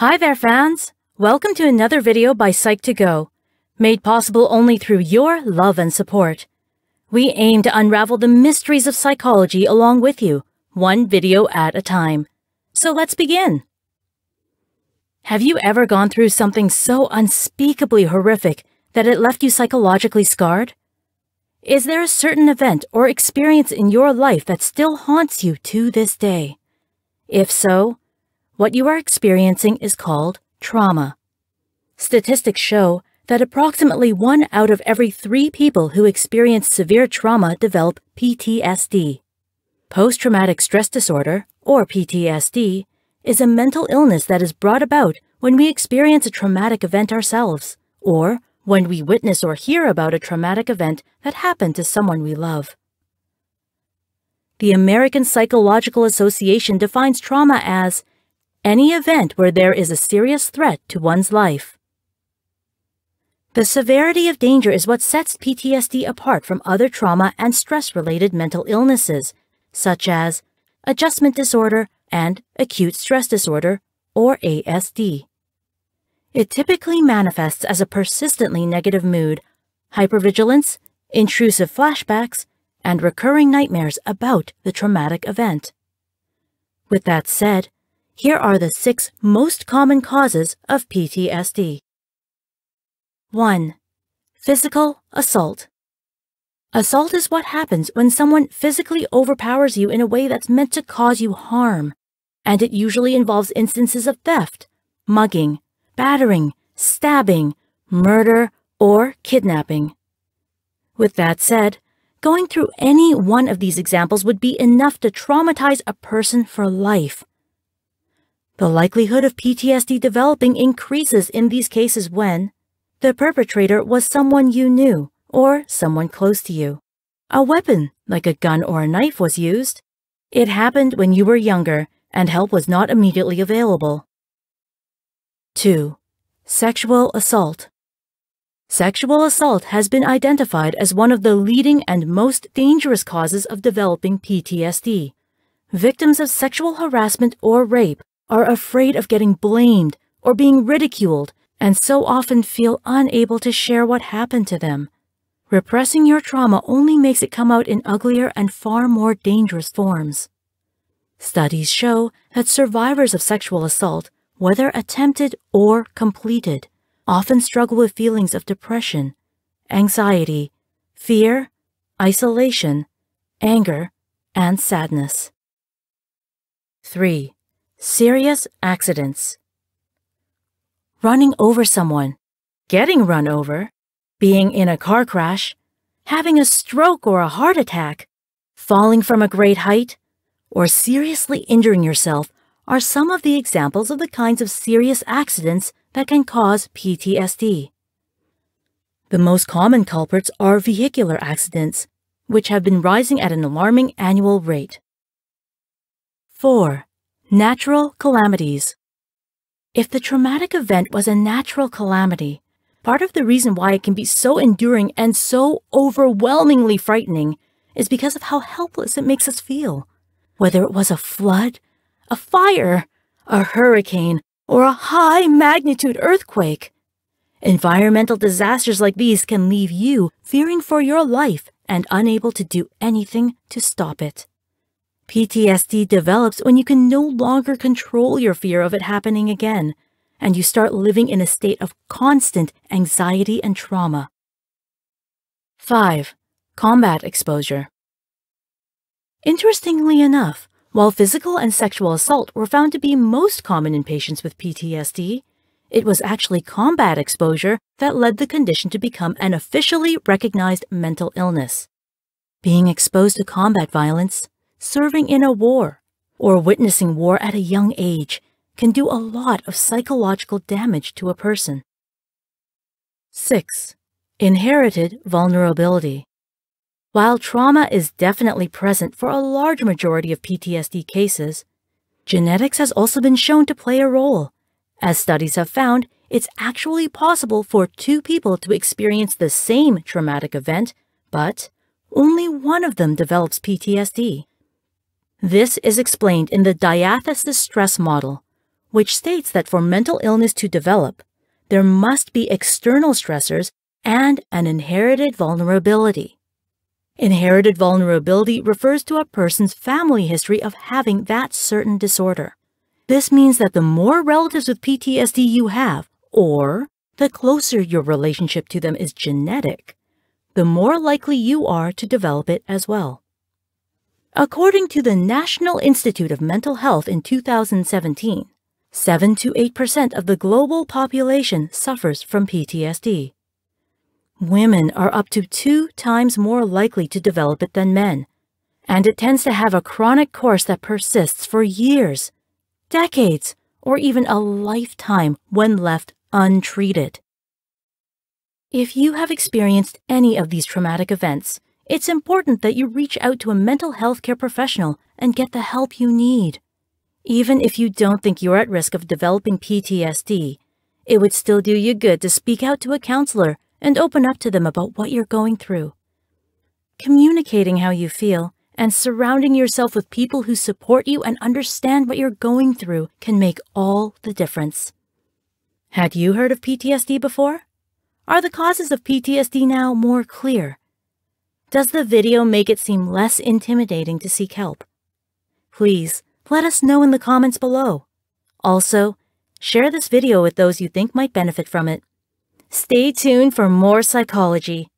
Hi there, fans! Welcome to another video by Psych2Go, made possible only through your love and support. We aim to unravel the mysteries of psychology along with you, one video at a time. So let's begin! Have you ever gone through something so unspeakably horrific that it left you psychologically scarred? Is there a certain event or experience in your life that still haunts you to this day? If so, what you are experiencing is called trauma. Statistics show that approximately one out of every three people who experience severe trauma develop PTSD. Post traumatic stress disorder, or PTSD, is a mental illness that is brought about when we experience a traumatic event ourselves, or when we witness or hear about a traumatic event that happened to someone we love. The American Psychological Association defines trauma as any event where there is a serious threat to one's life. The severity of danger is what sets PTSD apart from other trauma and stress-related mental illnesses, such as adjustment disorder and acute stress disorder, or ASD. It typically manifests as a persistently negative mood, hypervigilance, intrusive flashbacks, and recurring nightmares about the traumatic event. With that said, here are the six most common causes of PTSD. 1. Physical assault. Assault is what happens when someone physically overpowers you in a way that's meant to cause you harm, and it usually involves instances of theft, mugging, battering, stabbing, murder, or kidnapping. With that said, going through any one of these examples would be enough to traumatize a person for life, the likelihood of PTSD developing increases in these cases when the perpetrator was someone you knew or someone close to you. A weapon, like a gun or a knife, was used. It happened when you were younger and help was not immediately available. 2. Sexual assault. Sexual assault has been identified as one of the leading and most dangerous causes of developing PTSD. Victims of sexual harassment or rape are afraid of getting blamed or being ridiculed and so often feel unable to share what happened to them. Repressing your trauma only makes it come out in uglier and far more dangerous forms. Studies show that survivors of sexual assault, whether attempted or completed, often struggle with feelings of depression, anxiety, fear, isolation, anger, and sadness. 3. Serious accidents. Running over someone, getting run over, being in a car crash, having a stroke or a heart attack, falling from a great height, or seriously injuring yourself are some of the examples of the kinds of serious accidents that can cause PTSD. The most common culprits are vehicular accidents, which have been rising at an alarming annual rate. 4. Natural calamities. If the traumatic event was a natural calamity, part of the reason why it can be so enduring and so overwhelmingly frightening is because of how helpless it makes us feel. Whether it was a flood, a fire, a hurricane, or a high magnitude earthquake. Environmental disasters like these can leave you fearing for your life and unable to do anything to stop it. PTSD develops when you can no longer control your fear of it happening again, and you start living in a state of constant anxiety and trauma. 5. Combat exposure. Interestingly enough, while physical and sexual assault were found to be most common in patients with PTSD, it was actually combat exposure that led the condition to become an officially recognized mental illness. Being exposed to combat violence, serving in a war, or witnessing war at a young age can do a lot of psychological damage to a person. 6. Inherited vulnerability. While trauma is definitely present for a large majority of PTSD cases, genetics has also been shown to play a role. As studies have found, it's actually possible for two people to experience the same traumatic event, but only one of them develops PTSD. This is explained in the diathesis stress model, which states that for mental illness to develop, there must be external stressors and an inherited vulnerability. Inherited vulnerability refers to a person's family history of having that certain disorder. This means that the more relatives with PTSD you have, or the closer your relationship to them is genetic, the more likely you are to develop it as well. According to the National Institute of Mental Health in 2017, 7 to 8% of the global population suffers from PTSD. Women are up to two times more likely to develop it than men, and it tends to have a chronic course that persists for years, decades, or even a lifetime when left untreated. If you have experienced any of these traumatic events, it's important that you reach out to a mental health care professional and get the help you need. Even if you don't think you're at risk of developing PTSD, it would still do you good to speak out to a counselor and open up to them about what you're going through. Communicating how you feel and surrounding yourself with people who support you and understand what you're going through can make all the difference. Had you heard of PTSD before? Are the causes of PTSD now more clear? Does the video make it seem less intimidating to seek help? Please, let us know in the comments below. Also, share this video with those you think might benefit from it. Stay tuned for more psychology.